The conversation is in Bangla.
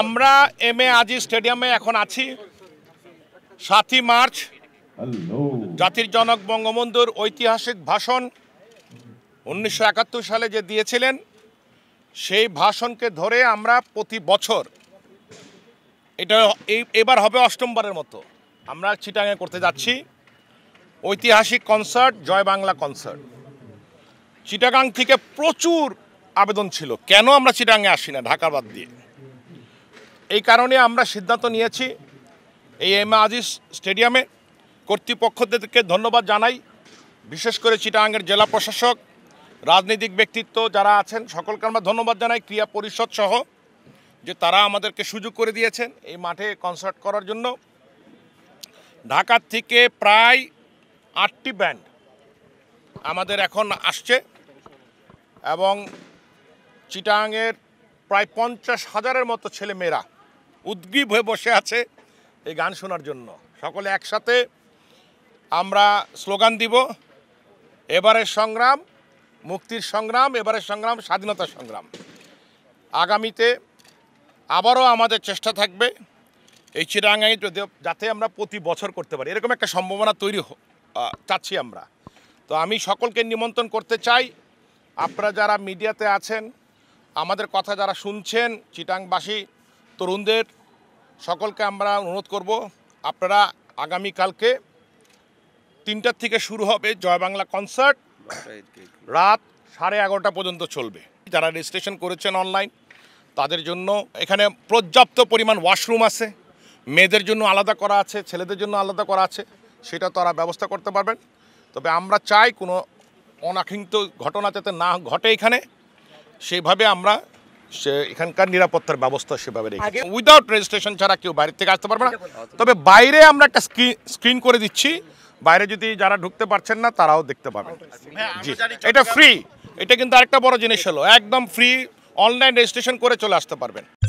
আমরা এম এ আজি স্টেডিয়ামে এখন আছি সাতই মার্চ জাতির জনক বঙ্গবন্ধুর ঐতিহাসিক ভাষণ উনিশশো সালে যে দিয়েছিলেন সেই ভাষণকে ধরে আমরা প্রতি বছর এটা এবার হবে অষ্টমবারের মতো আমরা চিটাঙে করতে যাচ্ছি ঐতিহাসিক কনসার্ট জয় বাংলা কনসার্ট চিটাগাং থেকে প্রচুর আবেদন ছিল কেন আমরা চিটাঙে আসি না ঢাকাবাদ বাদ দিয়ে এই কারণে আমরা সিদ্ধান্ত নিয়েছি এই এম আজিজ স্টেডিয়ামে কর্তৃপক্ষদেরকে ধন্যবাদ জানাই বিশেষ করে চিটাঙ্গের জেলা প্রশাসক রাজনৈতিক ব্যক্তিত্ব যারা আছেন সকলকে আমরা ধন্যবাদ জানাই ক্রিয়া পরিষদ সহ যে তারা আমাদেরকে সুযোগ করে দিয়েছেন এই মাঠে কনসার্ট করার জন্য ঢাকার থেকে প্রায় আটটি ব্যান্ড আমাদের এখন আসছে এবং চিটাঙ্গের প্রায় পঞ্চাশ হাজারের মতো ছেলেমেয়েরা উদ্গ্রীব হয়ে বসে আছে এই গান শোনার জন্য সকলে একসাথে আমরা স্লোগান দিব এবারের সংগ্রাম মুক্তির সংগ্রাম এবারের সংগ্রাম স্বাধীনতার সংগ্রাম আগামীতে আবারও আমাদের চেষ্টা থাকবে এই চিরাঙ্গাই যাতে আমরা প্রতি বছর করতে পারি এরকম একটা সম্ভাবনা তৈরি চাচ্ছি আমরা তো আমি সকলকে নিমন্ত্রণ করতে চাই আপনারা যারা মিডিয়াতে আছেন আমাদের কথা যারা শুনছেন চিটাংবাসী তরুণদের সকলকে আমরা অনুরোধ করব আপনারা আগামীকালকে তিনটার থেকে শুরু হবে জয় বাংলা কনসার্ট রাত সাড়ে এগারোটা পর্যন্ত চলবে যারা রেজিস্ট্রেশন করেছেন অনলাইন তাদের জন্য এখানে পর্যাপ্ত পরিমাণ ওয়াশরুম আছে মেয়েদের জন্য আলাদা করা আছে ছেলেদের জন্য আলাদা করা আছে সেটা তারা ব্যবস্থা করতে পারবেন তবে আমরা চাই কোনো অনাকাঙ্ক্ষিত ঘটনা যাতে না ঘটে এখানে সেইভাবে আমরা সে এখানকার নিরাপত্তার ব্যবস্থা সেভাবে রেখেছে উইদাউট রেজিস্ট্রেশন ছাড়া কেউ বাইরে থেকে আসতে পারবে না তবে বাইরে আমরা একটা স্ক্রিন করে দিচ্ছি বাইরে যদি যারা ঢুকতে পারছেন না তারাও দেখতে পাবেন হ্যাঁ, জি এটা ফ্রি এটা কিন্তু আরেকটা বড় জিনিস হলো একদম ফ্রি অনলাইন রেজিস্ট্রেশন করে চলে আসতে পারবেন